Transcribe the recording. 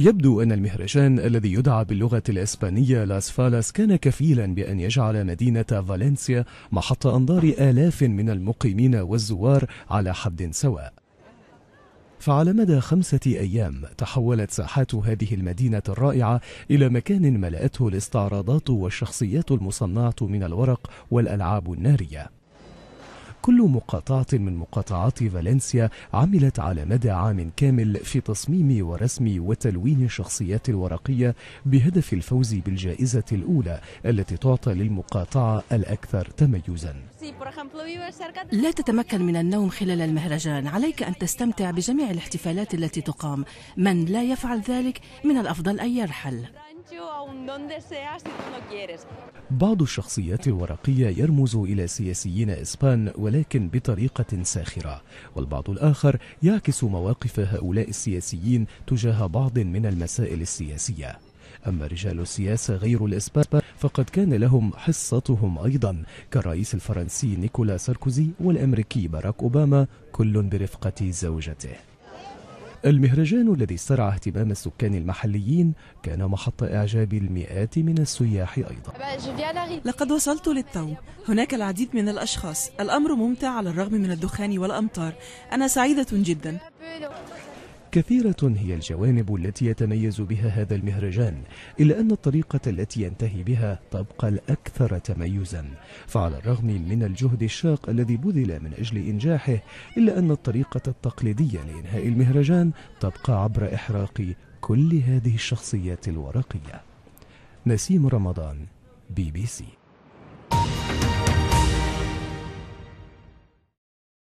يبدو أن المهرجان الذي يدعى باللغة الإسبانية لاس فالاس كان كفيلا بأن يجعل مدينة فالنسيا محط أنظار آلاف من المقيمين والزوار على حد سواء فعلى مدى خمسة أيام تحولت ساحات هذه المدينة الرائعة إلى مكان ملأته الاستعراضات والشخصيات المصنعة من الورق والألعاب النارية كل مقاطعة من مقاطعات فالنسيا عملت على مدى عام كامل في تصميم ورسم وتلوين الشخصيات الورقية بهدف الفوز بالجائزة الأولى التي تعطى للمقاطعة الأكثر تميزا لا تتمكن من النوم خلال المهرجان عليك أن تستمتع بجميع الاحتفالات التي تقام من لا يفعل ذلك من الأفضل أن يرحل بعض الشخصيات الورقية يرمز إلى سياسيين إسبان ولكن بطريقة ساخرة والبعض الآخر يعكس مواقف هؤلاء السياسيين تجاه بعض من المسائل السياسية أما رجال السياسة غير الإسبان فقد كان لهم حصتهم أيضا كالرئيس الفرنسي نيكولا ساركوزي والأمريكي باراك أوباما كل برفقة زوجته المهرجان الذي استرعى اهتمام السكان المحليين كان محط إعجاب المئات من السياح أيضا لقد وصلت للتو هناك العديد من الأشخاص الأمر ممتع على الرغم من الدخان والأمطار أنا سعيدة جدا كثيرة هي الجوانب التي يتميز بها هذا المهرجان إلا أن الطريقة التي ينتهي بها تبقى الأكثر تميزا فعلى الرغم من الجهد الشاق الذي بذل من أجل إنجاحه إلا أن الطريقة التقليدية لإنهاء المهرجان تبقى عبر إحراق كل هذه الشخصيات الورقية نسيم رمضان بي بي سي